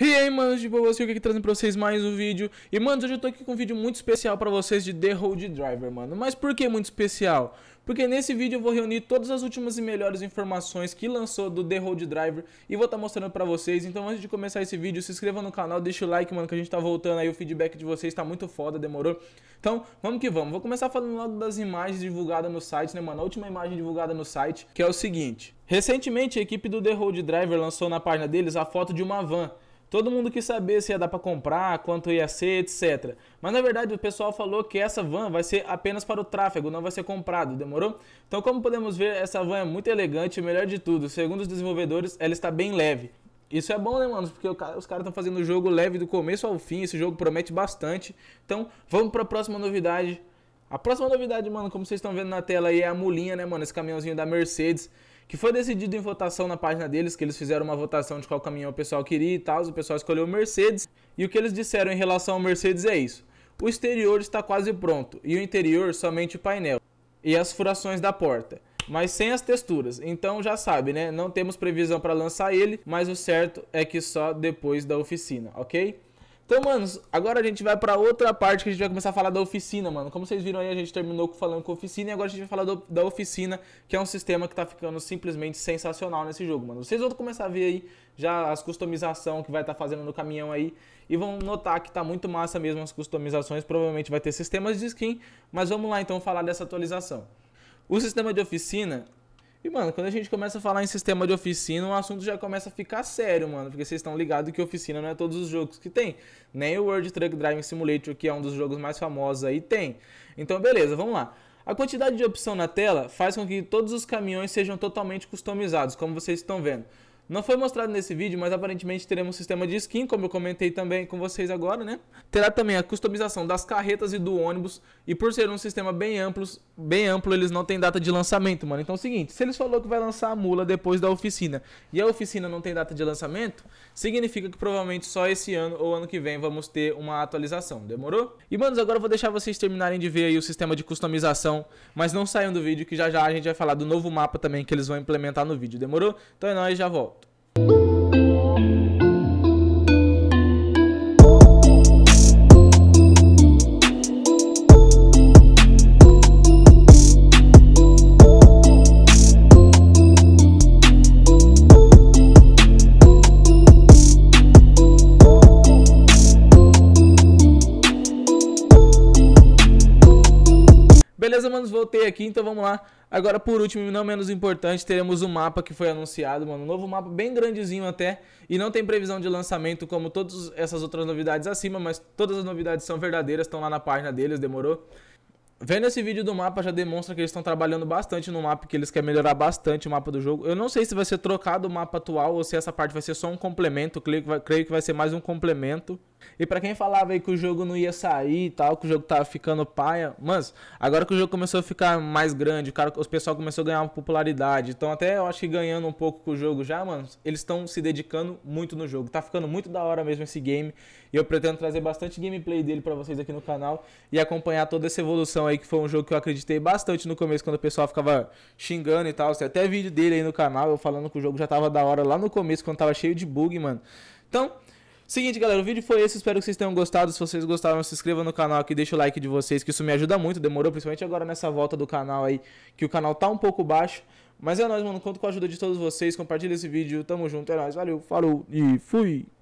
E aí, manos, de boa, eu aqui trazendo pra vocês mais um vídeo E, manos, hoje eu tô aqui com um vídeo muito especial pra vocês de The Road Driver, mano Mas por que muito especial? Porque nesse vídeo eu vou reunir todas as últimas e melhores informações que lançou do The Road Driver E vou estar tá mostrando pra vocês Então, antes de começar esse vídeo, se inscreva no canal, deixa o like, mano, que a gente tá voltando aí O feedback de vocês tá muito foda, demorou? Então, vamos que vamos Vou começar falando logo das imagens divulgadas no site, né, mano? A última imagem divulgada no site, que é o seguinte Recentemente, a equipe do The Road Driver lançou na página deles a foto de uma van Todo mundo quis saber se ia dar para comprar, quanto ia ser, etc. Mas na verdade o pessoal falou que essa van vai ser apenas para o tráfego, não vai ser comprado, demorou? Então como podemos ver, essa van é muito elegante, melhor de tudo, segundo os desenvolvedores, ela está bem leve. Isso é bom, né, mano? Porque os caras estão fazendo o jogo leve do começo ao fim, esse jogo promete bastante. Então, vamos para a próxima novidade. A próxima novidade, mano, como vocês estão vendo na tela aí, é a mulinha, né, mano? Esse caminhãozinho da Mercedes que foi decidido em votação na página deles, que eles fizeram uma votação de qual caminhão o pessoal queria e tal, o pessoal escolheu o Mercedes, e o que eles disseram em relação ao Mercedes é isso. O exterior está quase pronto, e o interior somente o painel, e as furações da porta mas sem as texturas. Então já sabe, né? Não temos previsão para lançar ele, mas o certo é que só depois da oficina, ok? Então, mano, agora a gente vai para outra parte que a gente vai começar a falar da oficina, mano. Como vocês viram aí, a gente terminou falando com oficina e agora a gente vai falar do, da oficina, que é um sistema que tá ficando simplesmente sensacional nesse jogo, mano. Vocês vão começar a ver aí já as customizações que vai estar tá fazendo no caminhão aí e vão notar que tá muito massa mesmo as customizações. Provavelmente vai ter sistemas de skin, mas vamos lá então falar dessa atualização. O sistema de oficina e, mano, quando a gente começa a falar em sistema de oficina, o assunto já começa a ficar sério, mano. Porque vocês estão ligados que oficina não é todos os jogos que tem. Nem o World Truck Driving Simulator, que é um dos jogos mais famosos aí, tem. Então, beleza, vamos lá. A quantidade de opção na tela faz com que todos os caminhões sejam totalmente customizados, como vocês estão vendo. Não foi mostrado nesse vídeo, mas aparentemente teremos um sistema de skin, como eu comentei também com vocês agora, né? Terá também a customização das carretas e do ônibus, e por ser um sistema bem amplo, bem amplo, eles não têm data de lançamento, mano. Então é o seguinte, se eles falou que vai lançar a mula depois da oficina, e a oficina não tem data de lançamento, significa que provavelmente só esse ano ou ano que vem vamos ter uma atualização, demorou? E, manos, agora eu vou deixar vocês terminarem de ver aí o sistema de customização, mas não saiam do vídeo que já já a gente vai falar do novo mapa também que eles vão implementar no vídeo, demorou? Então é nóis, já volto. Ooh. manos, voltei aqui, então vamos lá. Agora, por último e não menos importante, teremos o um mapa que foi anunciado, mano. Um novo mapa bem grandezinho até. E não tem previsão de lançamento como todas essas outras novidades acima, mas todas as novidades são verdadeiras, estão lá na página deles, demorou? Vendo esse vídeo do mapa já demonstra que eles estão trabalhando bastante no mapa, que eles querem melhorar bastante o mapa do jogo. Eu não sei se vai ser trocado o mapa atual ou se essa parte vai ser só um complemento, creio que vai, creio que vai ser mais um complemento. E para quem falava aí que o jogo não ia sair e tal, que o jogo tava ficando paia, mas agora que o jogo começou a ficar mais grande, o cara, os pessoal começou a ganhar uma popularidade. Então até eu acho que ganhando um pouco com o jogo já, mano, eles estão se dedicando muito no jogo. Tá ficando muito da hora mesmo esse game. E eu pretendo trazer bastante gameplay dele para vocês aqui no canal e acompanhar toda essa evolução aí, que foi um jogo que eu acreditei bastante no começo, quando o pessoal ficava xingando e tal. Tem até vídeo dele aí no canal, eu falando que o jogo já tava da hora lá no começo, quando tava cheio de bug, mano. Então, Seguinte, galera, o vídeo foi esse. Espero que vocês tenham gostado. Se vocês gostaram, se inscrevam no canal aqui, deixa o like de vocês, que isso me ajuda muito. Demorou, principalmente agora nessa volta do canal aí, que o canal tá um pouco baixo. Mas é nóis, mano. Conto com a ajuda de todos vocês. Compartilha esse vídeo. Tamo junto, é nóis. Valeu, falou e fui!